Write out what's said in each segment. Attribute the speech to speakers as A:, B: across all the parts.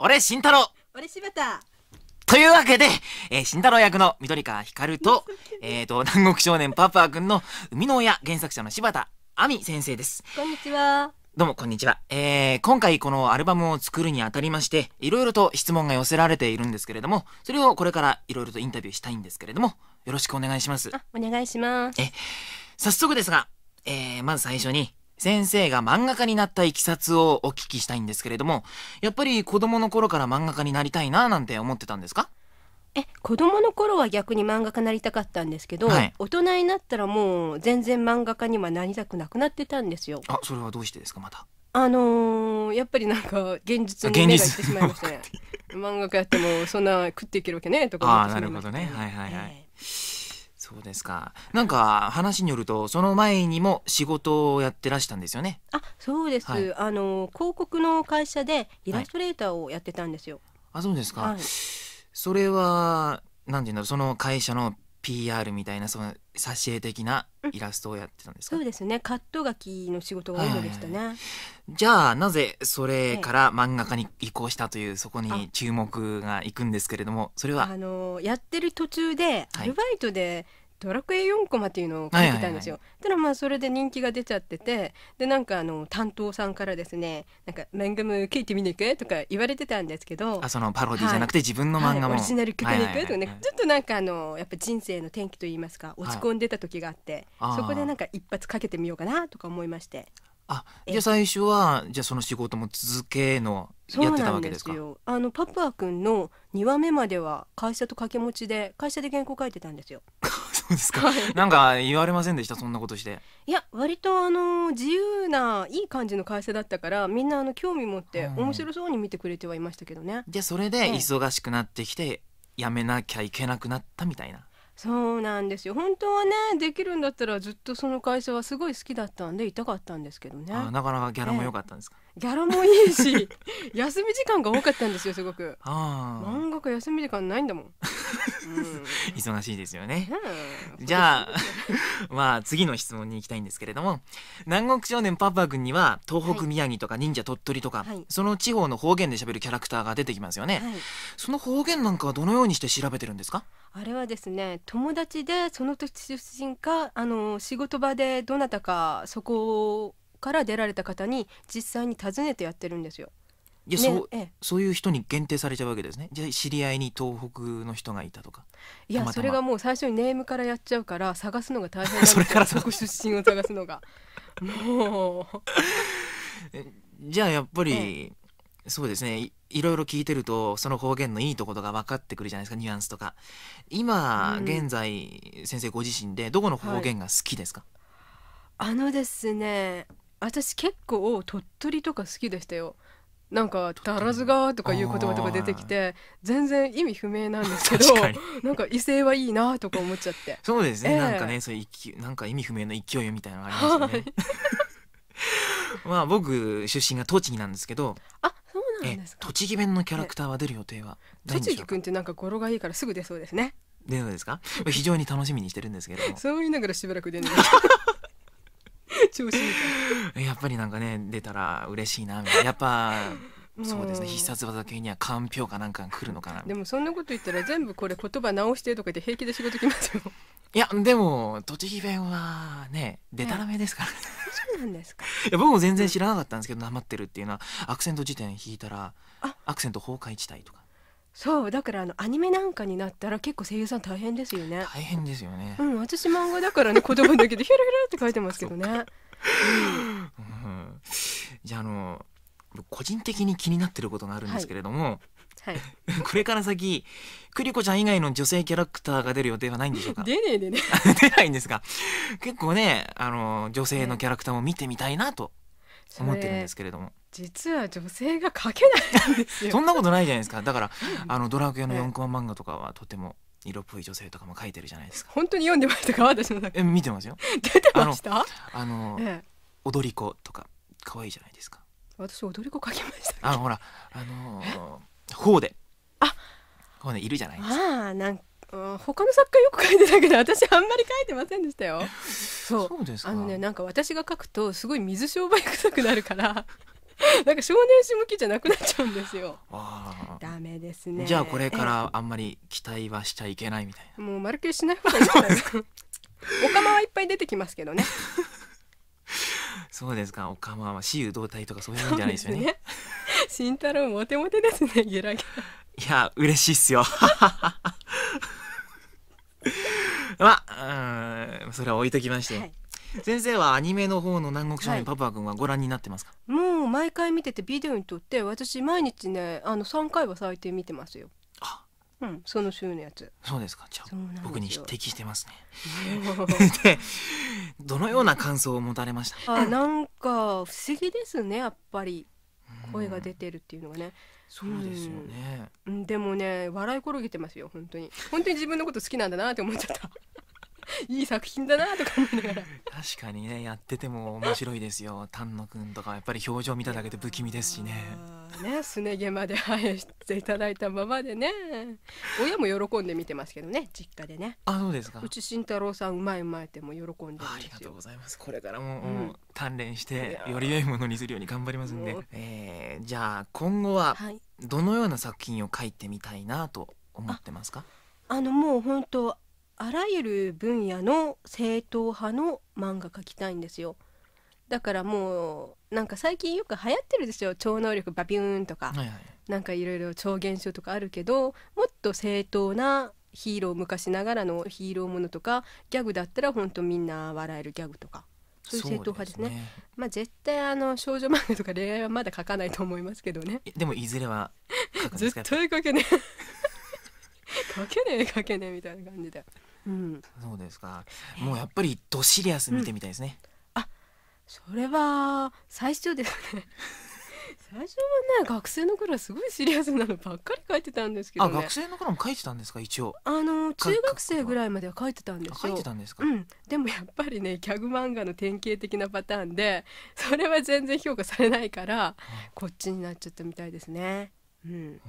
A: 俺慎太郎
B: 俺柴田
A: というわけで、えー、慎太郎役の緑川光と、えっ、と、南国少年パパ君の生みの親原作者の柴田亜美先生です。
B: こんにちは。
A: どうも、こんにちは。えー、今回このアルバムを作るにあたりまして、いろいろと質問が寄せられているんですけれども、それをこれからいろいろとインタビューしたいんですけれども、よろしくお願いします。あ、
B: お願いします。え、
A: 早速ですが、えー、まず最初に、先生が漫画家になったいきさつをお聞きしたいんですけれども、やっぱり子供の頃から漫画家になりたいななんて思ってたんですか
B: え子供の頃は逆に漫画家になりたかったんですけど、はい、大人になったらもう全然漫画家にはなりたくなくなってたんですよ。
A: あそれはどうしてですかまた
B: あのー、やっぱりなんか現実に目がいってしまいましたね 漫画家やってもそんな食っていけるわけねとか思ってしまいましたね。
A: ねはいはいはい、えーそうですか。なんか話によると、その前にも仕事をやってらしたんですよね。あ、
B: そうです。はい、あの広告の会社でイラストレーターをやってたんですよ。
A: はい、あ、そうですか。はい、それはなんていうんだろう、その会社の PR みたいなその挿絵的なイラストをやってたんで
B: すか、うん、そうですねカット書きの仕事が主でしたね、はいはいはい、
A: じゃあなぜそれから漫画家に移行したというそこに注目がいくんですけれどもそれはあ
B: のやってる途中でアルバイトで、はいドラクエ4コマっていうのを書いてたんですよ。ただまあそれで人気が出ちゃっててでなんかあの担当さんからですねなんか漫画も書いてみに行か?」とか言われてたんですけどあそのパロディじゃなくて自分の漫画も、はいはい、オリジナル曲に行くとかねちょっとなんかあのやっぱ人生の転機といいますか落ち込んでた時があって、はい、そこでなんか一発かけてみようかなとか思いまして
A: あじゃあ最初はじゃあその仕事も続けのやってたわけですか
B: あのパプア君の2話目までは会社と掛け持ちで会社で原稿書いてたんですよ
A: そうですか、なんか言われませんでしたそんなことして
B: いや割とあの自由ないい感じの会社だったからみんなあの興味持って面白そうに見てくれてはいましたけどね、じゃあそれで忙
A: しくなってきて辞めなきゃいけなくなったみたい
B: な、そうなんですよ本当はねできるんだったらずっとその会社はすごい好きだったんで痛かったんですけどねな
A: かなかギャラも良かったんですか、ええ
B: ギャラもいいし 休み時間が多かったんですよすごく
A: 漫
B: 画家休み時間ないんだもん、う
A: ん、忙しいですよね、うん、じゃあまあ次の質問に行きたいんですけれども南国少年パパ君には東北、宮城とか忍者鳥取とか、はい、その地方の方言で喋るキャラクターが出てきますよね、はい、その方言なんかはどのようにして調べてるんですか
B: あれはですね友達でその土地出身かあの仕事場でどなたかそこから出られた方に実際に訪ねてやってるんですよ。いや、ね、そう、ええ、
A: そういう人に限定されちゃうわけですね。じゃ知り合いに東北の人がいたとか。いやそれが
B: もう最初にネームからやっちゃうから探すのが大変 それからそこ出身を探すのがもう
A: じゃあやっぱり、え、そうですね。いろいろ聞いてるとその方言のいいところが分かってくるじゃないですかニュアンスとか。今、うん、現在先生ご自身でどこの方言が好きですか、
B: はい、あのですね私結構鳥取とか好きでしたよなんか「だらずが」とかいう言葉とか出てきて全然意味不明なんですけど なんか威勢はいいなとか思っちゃってそうですね、えー、なんかね
A: そういきなんか意味不明の勢いみたいなのありますよね、はい、まあ僕出身が栃木なんですけどあそうなんですか栃木弁のキャラクターは出る予定は栃木
B: くんってなんか語呂がいいからすぐ出そうですね
A: 出るんですか非常に楽しみにしてるんですけど
B: そう言いながらしばらく出ない 調子いい
A: かやっぱりなんかね出たら嬉しいなみたいなやっぱ
B: そうですね必殺
A: 技系にはかんぴょうかなんかが来るのかなで
B: もそんなこと言ったら全部これ言葉直してとか言って平気で仕事来ますよ
A: いやでも栃木弁はねでたら
B: めですから、ね、そうなんですか
A: いや僕も全然知らなかったんですけどなまってるっていうのはアクセント辞典引いたらアクセント崩壊地帯とか
B: そうだからあのアニメなんかになったら結構声優さん大変ですよね大
A: 変ですよねう
B: ん私漫画だからね子供だけどヒュルヒュルって書いてますけどね
A: じゃああの個人的に気になってることがあるんですけれども、はい、はい、これから先栗子ちゃん以外の女性キャラクターが出る予定はないんでしょうか出ねえ出ねえ 出ないんですが結構ねあの女性のキャラクターも見てみたいなと思ってるんですけれども。
B: 実は女性が描けないんですよそんなこ
A: とないじゃないですかだからあのドラクエの4コマ漫画とかはとても色っぽい女性とかも書いてるじゃないですか
B: 本当に読んでましたか
A: 私のえ見てますよ
B: 出てましたあの、ええ、
A: 踊り子とか可愛いじゃないですか
B: 私踊り子書きまし
A: たあのほらあのほうであほうでいるじゃないで
B: すかあなん他の作家よく書いてたけど私あんまり書いてませんでしたよそうあのねなんか私が書くとすごい水商売臭くなるから なんか少年誌向きじゃなくなっちゃうんですよ。ダメですね。じゃあこれから
A: あんまり期待はしちゃいけないみたい
B: な。もう丸くしない方がいいじゃないですか。おかまはいっぱい出てきますけどね。
A: そうですか。オカマは私有動態とかそういうんじゃないですよね。ね
B: 慎太郎モテモテですね。ゲラゲラ。い
A: や嬉しいっすよ。まあ、うん、それは置いときまして。はい先生はアニメの方の南国少年パプア君はご覧になってますか、
B: 毎回見ててビデオに撮って私毎日ねあの3回は最低見てますよ。あうん、その週のやつ。
A: そうですか。じゃあ僕に匹敵してますね。で、どのような感想を持たれまし
B: た。あ、なんか不思議ですね。やっぱり声が出てるっていうのがね。そうですよね、うん。でもね、笑い転げてますよ。本当に。本当に自分のこと好きなんだなって思っちゃった。いい作品だなとか思いながら確
A: かにねやってても面白いですよ丹野くんとかやっぱり表情見ただけで不気味ですしね
B: ねすね毛まで生えていただいたままでね親も喜んで見てますけどね実家でね
A: あそうですかうち
B: 慎太郎さんうまいうまいっても喜んでありがとうございます
A: これからも、うん、鍛錬してより良いものにするように頑張りますんで、えー、じゃあ今後はどのような作品を書いてみたいなと思ってますか、
B: はい、あのもう本当あらゆる分野の正統派の漫画描きたいんですよだからもうなんか最近よく流行ってるですよ超能力バビューンとか、はいはい、なんかいろいろ超現象とかあるけどもっと正当なヒーロー昔ながらのヒーローものとかギャグだったら本当みんな笑えるギャグとか
A: そういう正統派で
B: すね、ね、まあ絶対あの少女漫画とか恋愛はまだ書かないと思いますけどね
A: でもいずれは書くんですか絶
B: 対書けねえ 書けねえ書けねえみたいな感じで。うん、
A: そうですかもうやっぱりドシリアス見てみたいですね、うん、あ
B: それは最初ですね 最初はね学生の頃はすごいシリアスなのばっかり書いてたんですけど、ね、学生の
A: 頃も書いてたんですか一応
B: あの中学生ぐらいまでは書いてたんですよ書いてたんですか、うん、でもやっぱりねギャグ漫画の典型的なパターンでそれは全然評価されないから、こっちになっちゃったみたいですねうん、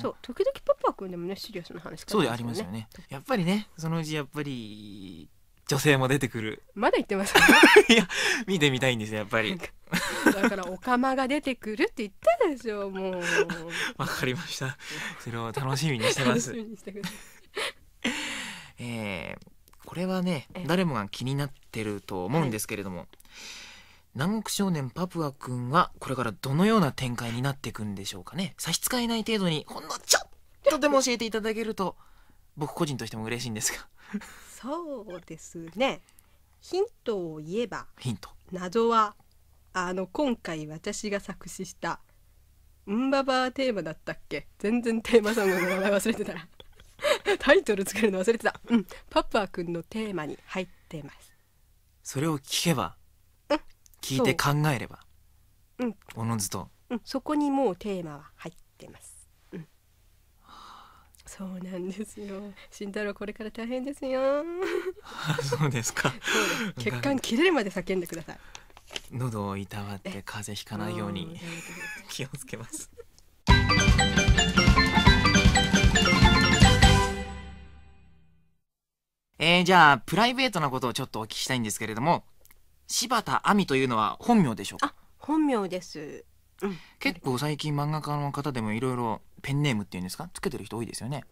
B: そう時々パパ君でもねシリアスな話、そうありますよねやっぱりね
A: そのうちやっぱり女性も出てくる
B: まだ言ってます、い
A: や見てみたいんですやっぱり
B: だからおかまが出てくるって言ったでしょうもう わかりまし
A: たそれを楽しみにしてますえー、これはね誰もが気になってると思うんですけれども、はい南国少年パプア君はこれからどのような展開になっていくんでしょうかね差し支えない程度にほんのちょっとでも教えていただけると僕個人としても嬉しいんですが
B: そうですねヒントを言えばヒント謎はあの今回私が作詞した「うんばば」テーマだったっけ全然テーマソングの名前忘れてたら タイトルつけるの忘れてた、うん、パプア君のテーマに入ってます
A: それを聞けば聞いて考えればうんおのずと
B: うん、そこにもうテーマは入ってます。うん、そうなんですよ。慎太郎これから大変ですよ。あ そうですかです血管切れるまで叫んでください。
A: 喉をいたわって風邪ひかないように 気をつけますえー、じゃあプライベートなことをちょっとお聞きしたいんですけれども柴田亜美というのは本名でしょうか
B: 本名です、
A: うん、結構最近漫画家の方でもいろいろペンネームっていうんですかつけてる人多いですよね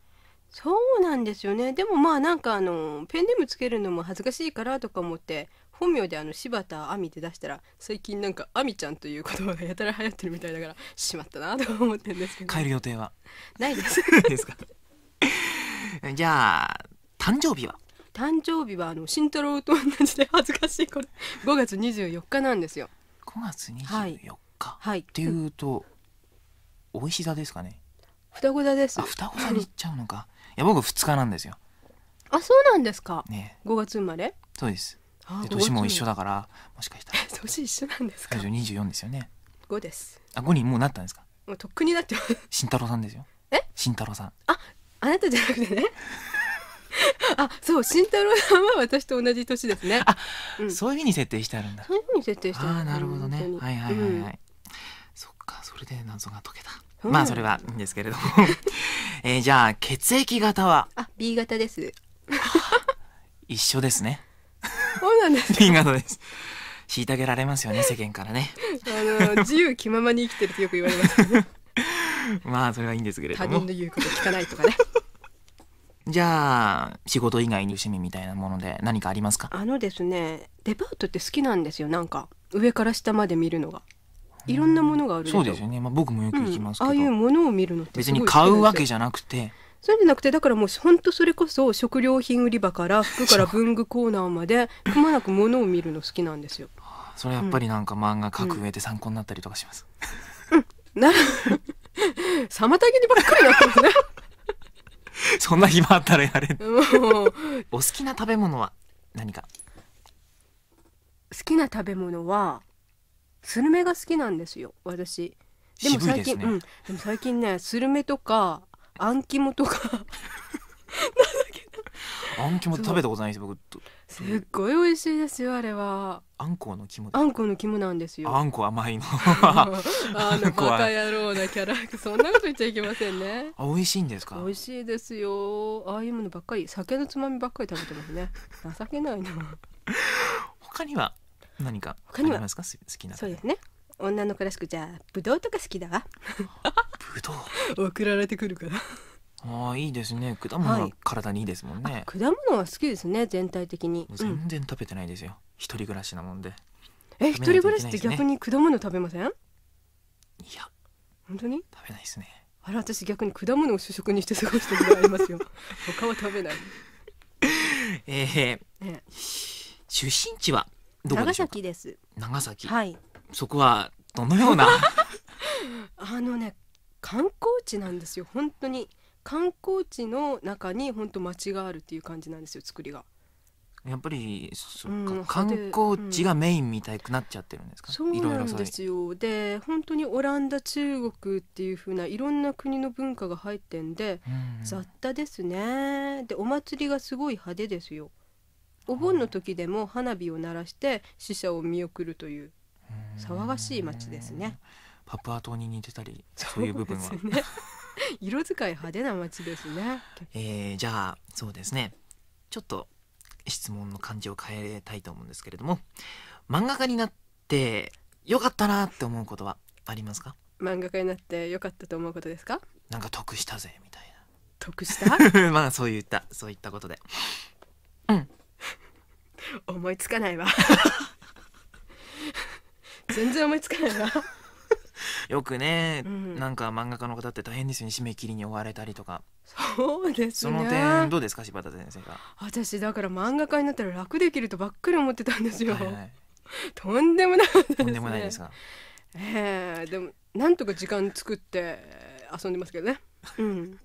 B: そうなんですよねでもまあなんかあのペンネームつけるのも恥ずかしいからとか思って本名であの柴田亜美って出したら最近なんか「亜美ちゃん」という言葉がやたら流行ってるみたいだからしまったなと思ってるんですけど帰る予定はないで
A: す ですか じゃあ誕生日は
B: 誕生日はあの慎太郎と同じで恥ずかしいこれ5月24日なんですよ5月24
A: 日、はい、っていうと、うん、おいし座ですかね
B: 双子座です双子座に行っ
A: ちゃうのかいや僕2日なんですよ
B: あそうなんですか、ね、5月生まれそうですで年も一緒
A: だからもしか
B: したら 年一緒なんです
A: か24ですよね5ですあ5にもうなったんですか
B: もうとっくになってます
A: 慎太郎さんですよえ慎太郎さんあ
B: あなたじゃなくてねあ、そう、慎太郎さんは私と同じ年ですね。あ、うん、そういうふうに設定してあるんだ。そういうふうに設定してあなるほどね。はいはいはいはい。
A: そっか、それで謎が解けた。まあそれはいいんですけれども えー、じゃあ血液型は
B: あ B 型です
A: 一緒ですね
B: そうなんです B
A: 型です虐げられますよね世間からねあの自
B: 由気ままに生きてるってよく言われます、ね、
A: まあそれはいいんですけれども他人の
B: 言うこと聞かないとかね
A: じゃあ仕事以外に趣味みたいなもので何かありますか
B: あのですねデパートって好きなんですよなんか上から下まで見るのがいろんなものがあるでしょそうですよ
A: ね、まあ、僕もよく
B: 行きますけど、うん、ああいうものを見るのって別に買うわけじゃなくてそうじゃなくてだからもう本当それこそ食料品売り場から 服から文具コーナーまでくまなくものを見るの好きなんですよ
A: それやっぱりなんか漫画描く上で参考になったりとかします、うん、うん、なら
B: 妨げにばっかりなってますね
A: そんな暇あったらやれ お好きな食べ物は何か
B: 好きな食べ物はスルメが好きなんですよ私でも最近、ね、うん、でも最近ね スルメとかあん肝とか
A: あん肝食べたことないです僕
B: すっごい美味しいですよあれは
A: あんこうの肝あんこ
B: うの肝なんですよあ
A: んこ甘いの あの バカ野
B: 郎なキャラクターそんなこと言っちゃいけませんね
A: あ美味しいんですか美
B: 味しいですよああいうものばっかり酒のつまみばっかり食べてますね情けないな他には何かありますか好きなそうですね女の子らしくじゃあぶどうとか好きだわぶどう送られてくるから
A: ああいいですね果物は体にいいですもんね、はい、
B: 果物は好きですね全体的に全
A: 然食べてないですよ、うん、一人暮らしなもんでえ一、人暮らしって逆に
B: 果物食べませんいや本当に食べないですねあれ私逆に果物を主食にして過ごしてもらいますよ 他は食べないえー、ね、
A: 出身地は長
B: 崎です
A: 長崎はいそこはどのような
B: あのね観光地なんですよ本当に観光地の中に本当街があるっていう感じなんですよ作りが。
A: やっぱりそっか、うん、観光地がメインみたいくなっちゃってるんです
B: か、うん、そうなんですよで本当にオランダ中国っていうふないろんな国の文化が入ってんで、うん、雑多ですねでお祭りがすごい派手ですよお盆の時でも花火を鳴らして死者を見送るという騒がしい街ですね
A: パプア島に似てたりそういう部分は、
B: ね 色使い派手な街ですね。
A: えー、じゃあそうですねちょっと質問の感じを変えたいと思うんですけれども漫画家になってよかったなって思うことはありますか
B: 漫画家になってよかったと思うことですか
A: なんか得したぜみたいな
B: 得した
A: まあそういったそういったことで
B: うん思いつかないわ 全然思いつかないわ
A: よくね、うん、なんか漫画家の方って大変ですよね締め切りに追われたりとか
B: そうですねその点ど
A: うですか柴田先生が
B: 私だから漫画家になったら楽できるとばっかり思ってたんですよ、はいはい、とんでもないとんでもないですかええー、でもなんとか時間作って遊んでますけどねうん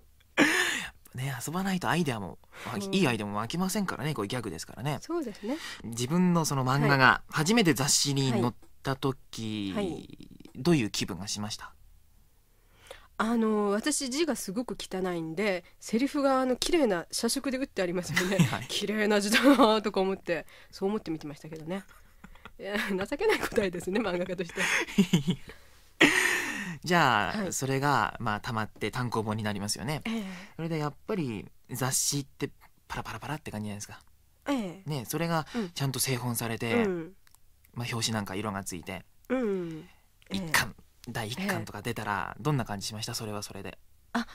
A: ね遊ばないとアイデアも、うん、いいアイデアも湧きませんからねこうギャグですからねそうですね自分のその漫画が初めて雑誌に載った時はいどういう気分がしました
B: あの私字がすごく汚いんでセリフがあの綺麗な社食で打ってありますよね、はい、綺麗な字だなとか思ってそう思って見てましたけどねいや情けない答えですね漫画家として
A: じゃあ、はい、それがまあたまって単行本になりますよね、えー、それでやっぱり雑誌ってパラパラパラって感じじゃないですか、えー、ねそれがちゃんと製本されて、うん、まあ表紙なんか色がついて、うん、一巻、えー、第一巻とか出たらどんな感じしましたそれはそ
B: れで。あ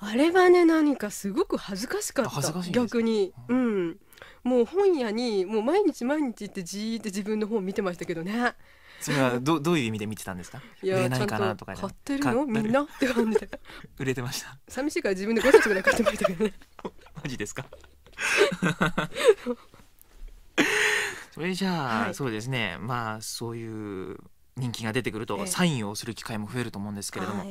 B: あれはね何かすごく恥ずかしかった逆に、うん、もう本屋にもう毎日毎日ってじーって自分の本見てましたけどねそれ
A: はどどういう意味で見てたんですかいや売れないかなとか買ってるのみんな
B: って感じで
A: 売れてました
B: 寂しいから自分で5冊ぐらい買ってましたけどね
A: マジですか それじゃあ、はい、そうですねまあそういう人気が出てくるとサインをする機会も増えると思うんですけれども、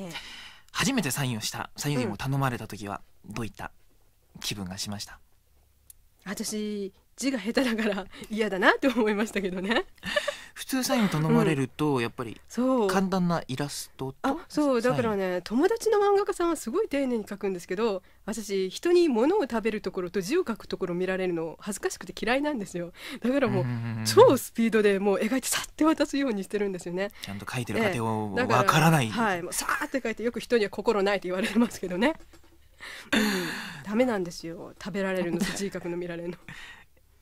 A: 初めてサインをしたサインを頼まれた時はどういった気分がしました、
B: うん、私字が下手だから嫌だなって思いましたけどね普通サイン頼まれる
A: と、やっぱり簡単なイラストと、
B: あそうだからね友達の漫画家さんはすごい丁寧に描くんですけど私人に物を食べるところと字を書くところ見られるの恥ずかしくて嫌いなんですよだからもう超スピードでもう描いてさって渡すようにしてるんですよねちゃんと書いてる過程をわからない、はいもうさーって書いてよく人には心ないって言われますけどねうん、ダメなんですよ食べられるの字書くの見られるの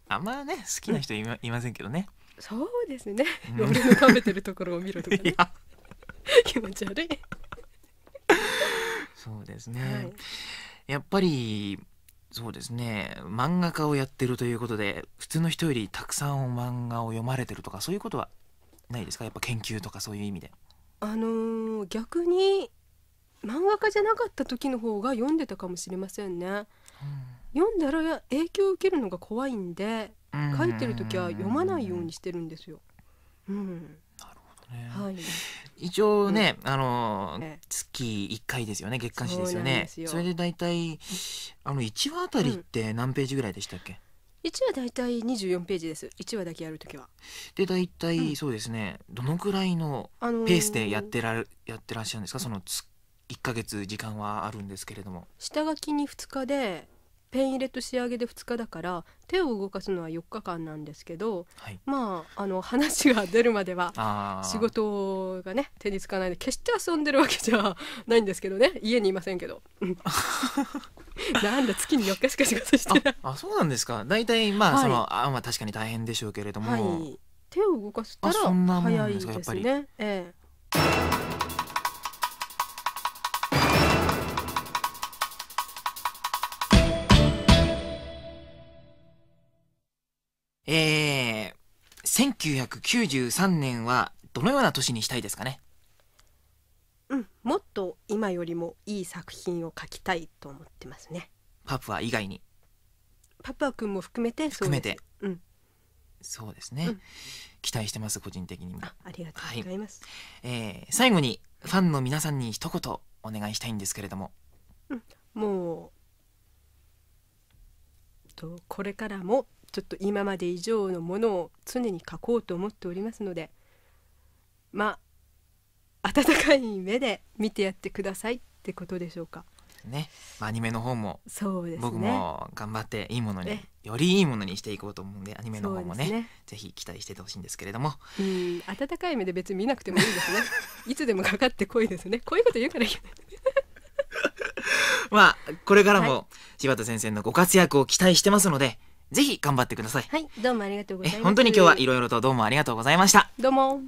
B: あんまね好きな人
A: いま,、いませんけどね
B: そうですね、うん俺の食べてるところを見るとかね 気持ち悪い、
A: そうですね、はい、やっぱりそうですね漫画家をやってるということで普通の人よりたくさん漫画を読まれてるとかそういうことはないですかやっぱ研究とかそういう意味で
B: あのー逆に漫画家じゃなかった時の方が読んでたかもしれませんねうん読んだら影響を受けるのが怖いんで書いてる時は読まないようにしてるんですよ。うん、なるほどね、はい、
A: 一応ね、うん、あの月1回ですよね月刊誌ですよねそれで大体あの1話あたりって何ページぐらいでしたっけ、
B: うん、1話大体24ページです一話だけやるときは
A: で大体そうですね、どのぐらいのペースでやってら、あのー、やってらっしゃるんですかその一か月時間はあるんですけれども
B: 下書きに二日でペン入れと仕上げで2日だから手を動かすのは4日間なんですけど、はい、まああの話が出るまでは仕事がね手につかないで決して遊んでるわけじゃないんですけどね家にいませんけど。なんだ月に4日しか仕事し
A: てないあそうなんですか大体まあ、はい、そのあまあ確かに大変でしょうけれども、はい、
B: 手を動かしたら早いですね。ええ
A: えー、1993年はどのような年にしたいですかね
B: うん、もっと今よりもいい作品を書きたいと思ってますね。
A: パプア以外に。
B: パプア君も含めて含めて。うん。
A: そうですね、うん、期待してます個人的にも
B: ありがとうございます、
A: はい、えー、最後にファンの皆さんに一言お願いしたいんですけれども、
B: うん、もうとこれからもちょっと今まで以上のものを常に書こうと思っておりますのでまあ温かい目で見てやってくださいってことでしょうか。
A: ね、アニメの方もそうです、ね、僕も頑張っていいものに、ね、よりいいものにしていこうと思うんでアニメの方もねねぜひ期待しててほしいんですけれども
B: う温かい目で別に見なくてもいいですね いつでもかかってこいですねこういうこと言うからいい
A: まあこれからも柴田先生のご活躍を期待してますので
B: ぜひ頑張ってください。はい、どうもありがとうございます。本当に今日はいろいろとどうもありがとうございました。どうも。